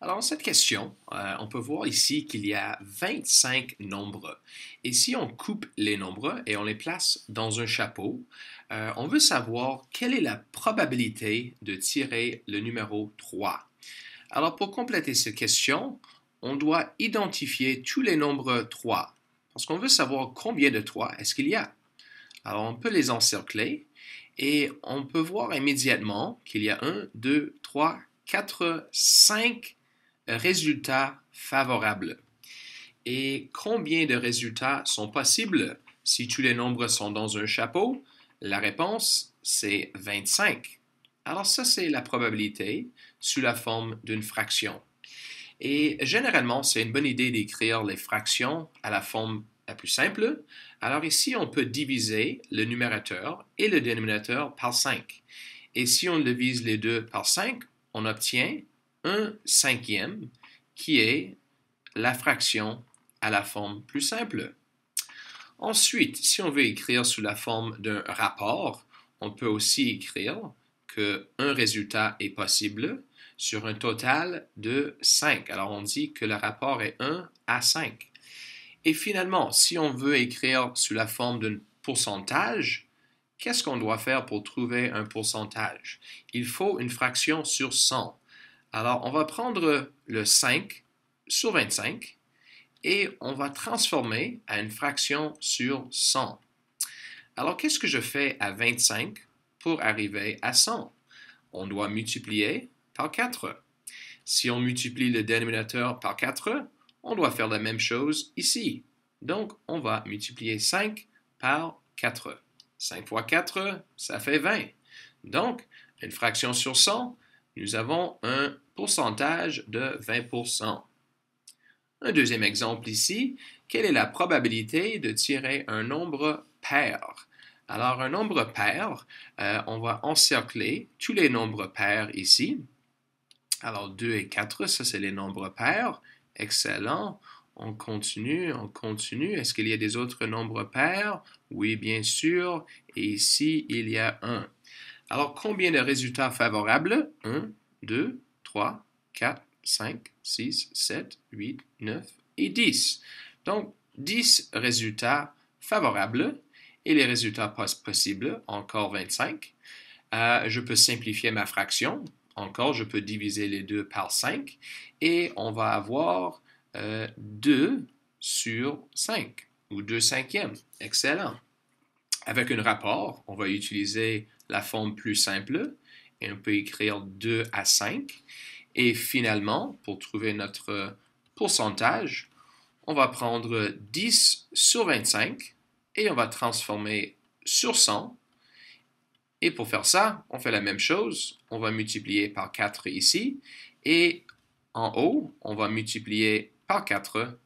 Alors, cette question, euh, on peut voir ici qu'il y a 25 nombres. Et si on coupe les nombres et on les place dans un chapeau, euh, on veut savoir quelle est la probabilité de tirer le numéro 3. Alors, pour compléter cette question, on doit identifier tous les nombres 3, parce qu'on veut savoir combien de 3 est-ce qu'il y a. Alors, on peut les encercler et on peut voir immédiatement qu'il y a 1, 2, 3, 4, 5 Résultat favorables. Et combien de résultats sont possibles si tous les nombres sont dans un chapeau? La réponse, c'est 25. Alors ça, c'est la probabilité sous la forme d'une fraction. Et généralement, c'est une bonne idée d'écrire les fractions à la forme la plus simple. Alors ici, on peut diviser le numérateur et le dénominateur par 5. Et si on divise les deux par 5, on obtient un cinquième qui est la fraction à la forme plus simple. Ensuite, si on veut écrire sous la forme d'un rapport, on peut aussi écrire que un résultat est possible sur un total de 5. Alors on dit que le rapport est 1 à 5. Et finalement, si on veut écrire sous la forme d'un pourcentage, qu'est-ce qu'on doit faire pour trouver un pourcentage? Il faut une fraction sur 100. Alors, on va prendre le 5 sur 25 et on va transformer à une fraction sur 100. Alors, qu'est-ce que je fais à 25 pour arriver à 100? On doit multiplier par 4. Si on multiplie le dénominateur par 4, on doit faire la même chose ici. Donc, on va multiplier 5 par 4. 5 fois 4, ça fait 20. Donc, une fraction sur 100, nous avons un pourcentage de 20 Un deuxième exemple ici, quelle est la probabilité de tirer un nombre pair? Alors, un nombre pair, euh, on va encercler tous les nombres pairs ici. Alors, 2 et 4, ça, c'est les nombres pairs. Excellent. On continue, on continue. Est-ce qu'il y a des autres nombres pairs? Oui, bien sûr. Et ici, il y a un. Alors, combien de résultats favorables 1, 2, 3, 4, 5, 6, 7, 8, 9 et 10. Donc, 10 résultats favorables et les résultats possibles, encore 25. Euh, je peux simplifier ma fraction. Encore, je peux diviser les deux par 5 et on va avoir 2 euh, sur 5 ou 2 cinquièmes. Excellent. Avec un rapport, on va utiliser la forme plus simple et on peut écrire 2 à 5. Et finalement, pour trouver notre pourcentage, on va prendre 10 sur 25 et on va transformer sur 100. Et pour faire ça, on fait la même chose. On va multiplier par 4 ici et en haut, on va multiplier par 4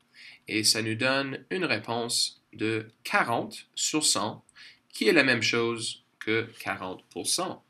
et ça nous donne une réponse de 40 sur 100, qui est la même chose que 40%.